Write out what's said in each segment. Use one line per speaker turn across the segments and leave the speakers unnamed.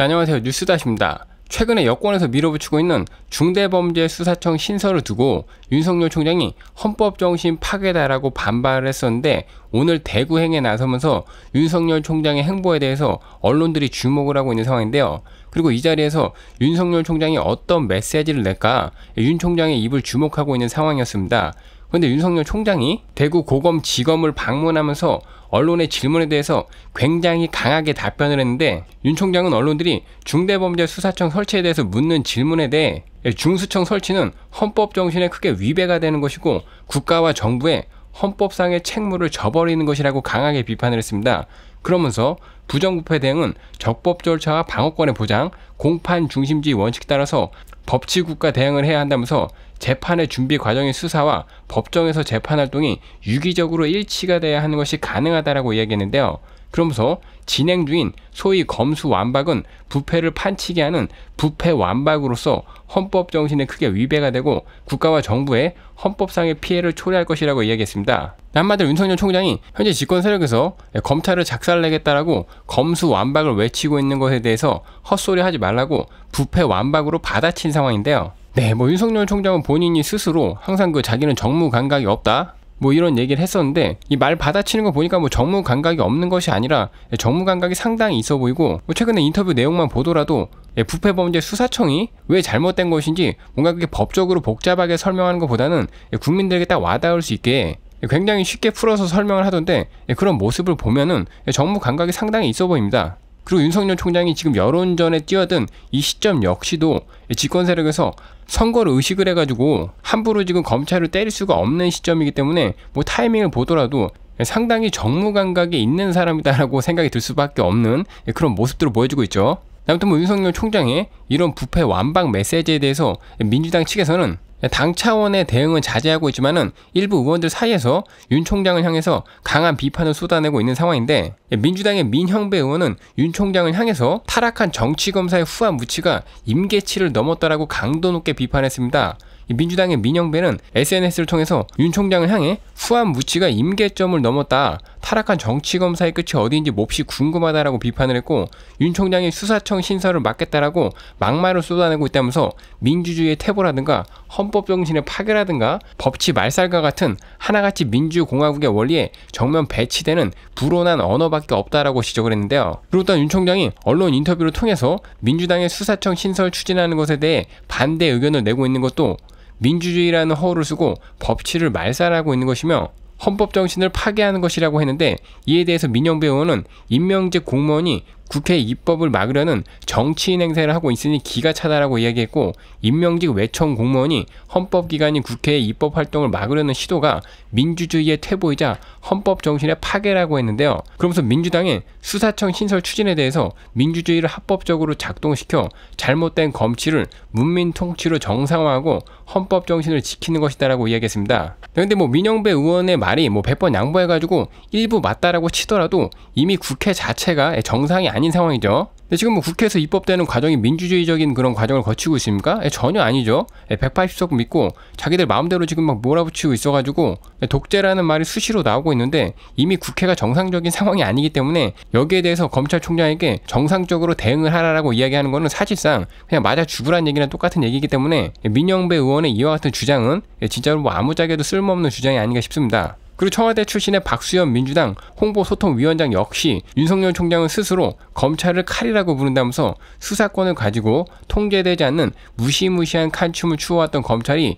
안녕하세요. 뉴스다십니다. 최근에 여권에서 밀어붙이고 있는 중대범죄수사청 신설을 두고 윤석열 총장이 헌법정신 파괴다라고 반발을 했었는데 오늘 대구행에 나서면서 윤석열 총장의 행보에 대해서 언론들이 주목을 하고 있는 상황인데요. 그리고 이 자리에서 윤석열 총장이 어떤 메시지를 낼까 윤 총장의 입을 주목하고 있는 상황이었습니다. 근데 윤석열 총장이 대구 고검 지검을 방문하면서 언론의 질문에 대해서 굉장히 강하게 답변을 했는데 윤 총장은 언론들이 중대범죄수사청 설치에 대해서 묻는 질문에 대해 중수청 설치는 헌법 정신에 크게 위배가 되는 것이고 국가와 정부의 헌법상의 책무를 저버리는 것이라고 강하게 비판을 했습니다. 그러면서 부정부패 대응은 적법 절차와 방어권의 보장, 공판 중심지원칙 따라서 법치국가 대응을 해야 한다면서 재판의 준비 과정의 수사와 법정에서 재판 활동이 유기적으로 일치가 돼야 하는 것이 가능하다라고 이야기했는데요. 그러면서 진행 중인 소위 검수 완박은 부패를 판치게 하는 부패 완박으로서 헌법 정신에 크게 위배가 되고 국가와 정부의 헌법상의 피해를 초래할 것이라고 이야기했습니다. 한마디로 윤석열 총장이 현재 집권 세력에서 검찰을 작살내겠다라고 검수 완박을 외치고 있는 것에 대해서 헛소리 하지 말라고 부패 완박으로 받아친 상황인데요. 네, 뭐 윤석열 총장은 본인이 스스로 항상 그 자기는 정무 감각이 없다. 뭐 이런 얘기를 했었는데 이 말 받아치는 거 보니까 뭐 정무 감각이 없는 것이 아니라 예, 정무 감각이 상당히 있어 보이고 뭐 최근에 인터뷰 내용만 보더라도 예, 부패범죄 수사청이 왜 잘못된 것인지 뭔가 그게 법적으로 복잡하게 설명하는 것보다는 예, 국민들에게 딱 와닿을 수 있게 굉장히 쉽게 풀어서 설명을 하던데 그런 모습을 보면은 정무 감각이 상당히 있어 보입니다. 그리고 윤석열 총장이 지금 여론전에 뛰어든 이 시점 역시도 집권 세력에서 선거를 의식을 해가지고 함부로 지금 검찰을 때릴 수가 없는 시점이기 때문에 뭐 타이밍을 보더라도 상당히 정무감각이 있는 사람이다라고 생각이 들 수밖에 없는 그런 모습들을 보여주고 있죠. 아무튼 뭐 윤석열 총장의 이런 부패 완박 메시지에 대해서 민주당 측에서는 당 차원의 대응은 자제하고 있지만은 일부 의원들 사이에서 윤 총장을 향해서 강한 비판을 쏟아내고 있는 상황인데 민주당의 민형배 의원은 윤 총장을 향해서 타락한 정치검사의 후한 무치가 임계치를 넘었다라고 강도 높게 비판했습니다. 민주당의 민영배는 SNS를 통해서 윤 총장을 향해 후한 무치가 임계점을 넘었다. 타락한 정치검사의 끝이 어디인지 몹시 궁금하다라고 비판을 했고 윤 총장이 수사청 신설을 막겠다라고 막말을 쏟아내고 있다면서 민주주의의 태보라든가 헌법정신의 파괴라든가 법치 말살과 같은 하나같이 민주공화국의 원리에 정면 배치되는 불온한 언어밖에 없다라고 지적을 했는데요. 그렇다 리윤 총장이 언론 인터뷰를 통해서 민주당의 수사청 신설 추진하는 것에 대해 반대 의견을 내고 있는 것도 민주주의라는 허울을 쓰고 법치를 말살하고 있는 것이며 헌법 정신을 파괴하는 것이라고 했는데 이에 대해서 민영배 의원은 임명직 공무원이 국회 입법을 막으려는 정치인 행세를 하고 있으니 기가 차다라고 이야기했고 임명직 외청 공무원이 헌법기관인 국회의 입법 활동을 막으려는 시도가 민주주의의 퇴보이자 헌법 정신의 파괴라고 했는데요. 그러면서 민주당의 수사청 신설 추진에 대해서 민주주의를 합법적으로 작동시켜 잘못된 검치를 문민 통치로 정상화하고 헌법 정신을 지키는 것이다라고 이야기했습니다. 그런데 뭐 민영배 의원의 말이 뭐 100번 양보해가지고 일부 맞다라고 치더라도 이미 국회 자체가 정상이 아니 아닌 상황이죠. 근데 지금 뭐 국회에서 입법되는 과정이 민주주의적인 그런 과정을 거치고 있습니까? 예, 전혀 아니죠. 예, 180석 믿고 자기들 마음대로 지금 막 몰아붙이고 있어가지고 예, 독재라는 말이 수시로 나오고 있는데 이미 국회가 정상적인 상황이 아니기 때문에 여기에 대해서 검찰총장에게 정상적으로 대응을 하라라고 이야기하는 거는 사실상 그냥 맞아 죽으란 얘기랑 똑같은 얘기이기 때문에 예, 민영배 의원의 이와 같은 주장은 예, 진짜로 뭐 아무짝에도 쓸모없는 주장이 아닌가 싶습니다. 그리고 청와대 출신의 박수현 민주당 홍보소통위원장 역시 윤석열 총장은 스스로 검찰을 칼이라고 부른다면서 수사권을 가지고 통제되지 않는 무시무시한 칸춤을 추어왔던 검찰이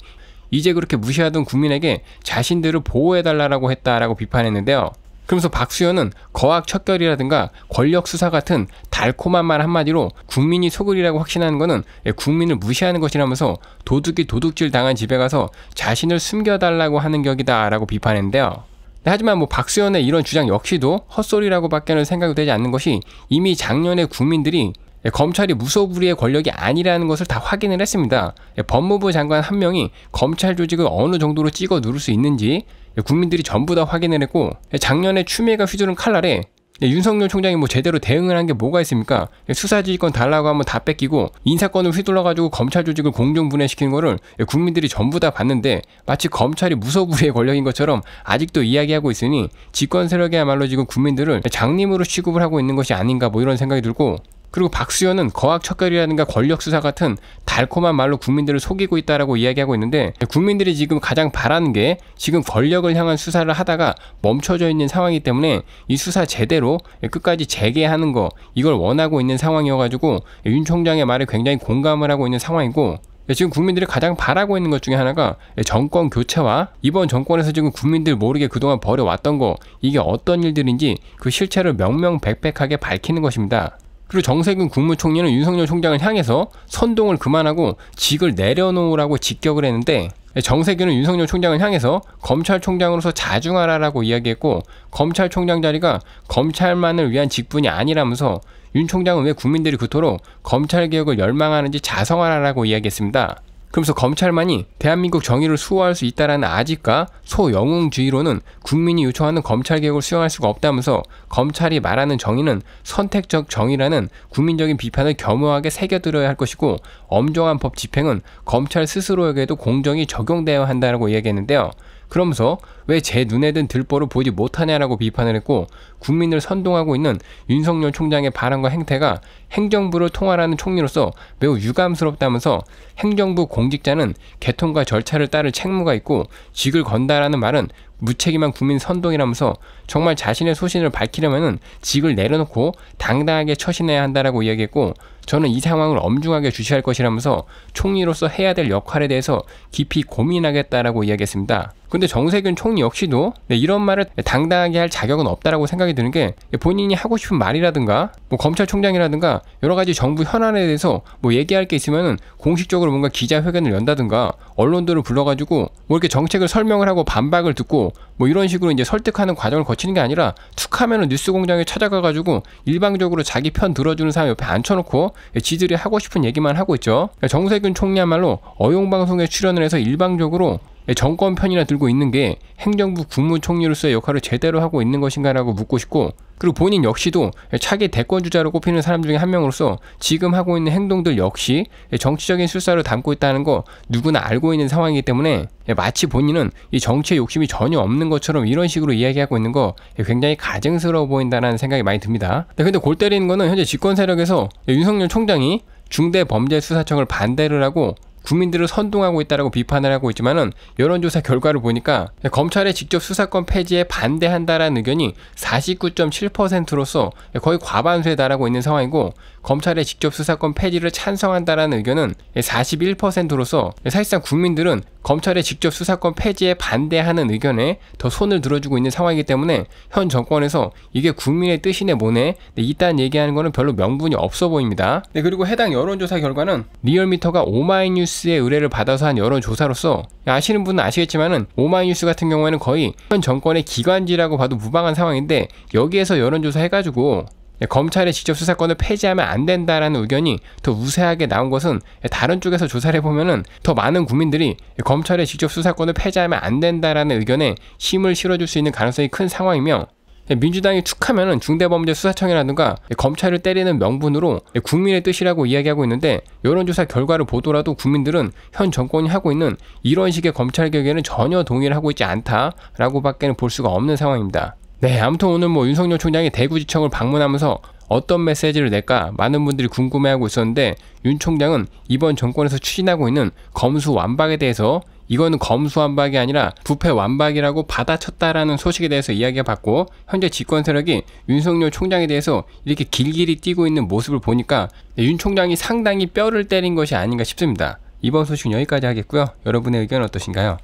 이제 그렇게 무시하던 국민에게 자신들을 보호해달라고 했다라고 비판했는데요. 그러면서 박수현은 거학 척결이라든가 권력 수사 같은 달콤한 말 한마디로 국민이 속으이라고 확신하는 것은 예, 국민을 무시하는 것이라면서 도둑이 도둑질 당한 집에 가서 자신을 숨겨달라고 하는 격이다라고 비판했는데요. 네, 하지만 뭐 박수현의 이런 주장 역시도 헛소리라고밖에는 생각이 되지 않는 것이 이미 작년에 국민들이 예, 검찰이 무소불위의 권력이 아니라는 것을 다 확인을 했습니다. 예, 법무부 장관 한 명이 검찰 조직을 어느 정도로 찍어 누를 수 있는지, 국민들이 전부 다 확인을 했고 작년에 추미애가 휘두른 칼날에 윤석열 총장이 뭐 제대로 대응을 한 게 뭐가 있습니까? 수사지휘권 달라고 하면 다 뺏기고 인사권을 휘둘러가지고 검찰 조직을 공정 분해시키는 거를 국민들이 전부 다 봤는데 마치 검찰이 무소불위의 권력인 것처럼 아직도 이야기하고 있으니 집권 세력이야말로 지금 국민들을 장님으로 취급을 하고 있는 것이 아닌가 뭐 이런 생각이 들고 그리고 박수현은 거학 척결이라든가 권력 수사 같은 달콤한 말로 국민들을 속이고 있다라고 이야기하고 있는데 국민들이 지금 가장 바라는 게 지금 권력을 향한 수사를 하다가 멈춰져 있는 상황이기 때문에 이 수사 제대로 끝까지 재개하는 거 이걸 원하고 있는 상황이어가지고 윤 총장의 말에 굉장히 공감을 하고 있는 상황이고 지금 국민들이 가장 바라고 있는 것 중에 하나가 정권 교체와 이번 정권에서 지금 국민들 모르게 그동안 벌여왔던 거 이게 어떤 일들인지 그 실체를 명명백백하게 밝히는 것입니다. 그리고 정세균 국무총리는 윤석열 총장을 향해서 선동을 그만하고 직을 내려놓으라고 직격을 했는데 정세균은 윤석열 총장을 향해서 검찰총장으로서 자중하라라고 이야기했고 검찰총장 자리가 검찰만을 위한 직분이 아니라면서 윤 총장은 왜 국민들이 그토록 검찰개혁을 열망하는지 자성하라라고 이야기했습니다. 그러면서 검찰만이 대한민국 정의를 수호할 수 있다라는 아직과 소영웅주의로는 국민이 요청하는 검찰 개혁을 수용할 수가 없다면서 검찰이 말하는 정의는 선택적 정의라는 국민적인 비판을 겸허하게 새겨들어야 할 것이고 엄정한 법 집행은 검찰 스스로에게도 공정이 적용되어야 한다라고 이야기했는데요. 그러면서 왜 제 눈에든 들보를 보이지 못하냐라고 비판을 했고 국민을 선동하고 있는 윤석열 총장의 발언과 행태가 행정부를 통할라는 총리로서 매우 유감스럽다면서 행정부 공직자는 개통과 절차를 따를 책무가 있고 직을 건다라는 말은 무책임한 국민 선동이라면서 정말 자신의 소신을 밝히려면은 직을 내려놓고 당당하게 처신해야 한다라고 이야기했고 저는 이 상황을 엄중하게 주시할 것이라면서 총리로서 해야 될 역할에 대해서 깊이 고민하겠다라고 이야기했습니다. 근데 정세균 총리 역시도 네, 이런 말을 당당하게 할 자격은 없다라고 생각이 드는 게 본인이 하고 싶은 말이라든가 뭐 검찰총장이라든가 여러 가지 정부 현안에 대해서 뭐 얘기할 게있으면 공식적으로 뭔가 기자회견을 연다든가 언론들을 불러가지고 뭐 이렇게 정책을 설명을 하고 반박을 듣고 뭐 이런 식으로 이제 설득하는 과정을 거치는 게 아니라 툭 하면은 뉴스 공장에 찾아가 가지고 일방적으로 자기 편 들어주는 사람 옆에 앉혀놓고 지들이 하고 싶은 얘기만 하고 있죠. 정세균 총리야말로 어용방송에 출연을 해서 일방적으로 정권 편이나 들고 있는 게 행정부 국무총리로서의 역할을 제대로 하고 있는 것인가라고 묻고 싶고 그리고 본인 역시도 차기 대권 주자로 꼽히는 사람 중에 한 명으로서 지금 하고 있는 행동들 역시 정치적인 술사로 담고 있다는 거 누구나 알고 있는 상황이기 때문에 마치 본인은 이 정치에 욕심이 전혀 없는 것처럼 이런 식으로 이야기하고 있는 거 굉장히 가증스러워 보인다는 생각이 많이 듭니다. 네, 근데 골 때리는 거는 현재 집권 세력에서 윤석열 총장이 중대범죄수사청을 반대를 하고 국민들을 선동하고 있다라고 비판을 하고 있지만은 여론조사 결과를 보니까 검찰의 직접 수사권 폐지에 반대한다라는 의견이 49.7%로서 거의 과반수에 달하고 있는 상황이고 검찰의 직접 수사권 폐지를 찬성한다라는 의견은 41%로서 사실상 국민들은 검찰의 직접 수사권 폐지에 반대하는 의견에 더 손을 들어주고 있는 상황이기 때문에 현 정권에서 이게 국민의 뜻이네 뭐네 네, 이딴 얘기하는 거는 별로 명분이 없어 보입니다. 네, 그리고 해당 여론조사 결과는 리얼미터가 오마이뉴스의 의뢰를 받아서 한 여론조사로서 아시는 분은 아시겠지만은 오마이뉴스 같은 경우에는 거의 현 정권의 기관지라고 봐도 무방한 상황인데 여기에서 여론조사 해가지고 예, 검찰이 직접 수사권을 폐지하면 안 된다라는 의견이 더 우세하게 나온 것은 예, 다른 쪽에서 조사를 해보면더 많은 국민들이 검찰의 직접 수사권을 폐지하면 안 된다라는 의견에 힘을 실어줄 수 있는 가능성이 큰 상황이며 예, 민주당이 툭하면 중대범죄수사청이라든가 검찰을 때리는 명분으로 국민의 뜻이라고 이야기하고 있는데 여론조사 결과를 보더라도 국민들은 현 정권이 하고 있는 이런 식의 검찰개혁에는 전혀 동의를 하고 있지 않다라고밖에는 볼 수가 없는 상황입니다. 네, 아무튼 오늘 뭐 윤석열 총장이 대구지청을 방문하면서 어떤 메시지를 낼까 많은 분들이 궁금해하고 있었는데 윤 총장은 이번 정권에서 추진하고 있는 검수 완박에 대해서 이거는 검수 완박이 아니라 부패 완박이라고 받아쳤다라는 소식에 대해서 이야기해 봤고 현재 집권 세력이 윤석열 총장에 대해서 이렇게 길길이 뛰고 있는 모습을 보니까 네, 윤 총장이 상당히 뼈를 때린 것이 아닌가 싶습니다. 이번 소식은 여기까지 하겠고요. 여러분의 의견은 어떠신가요?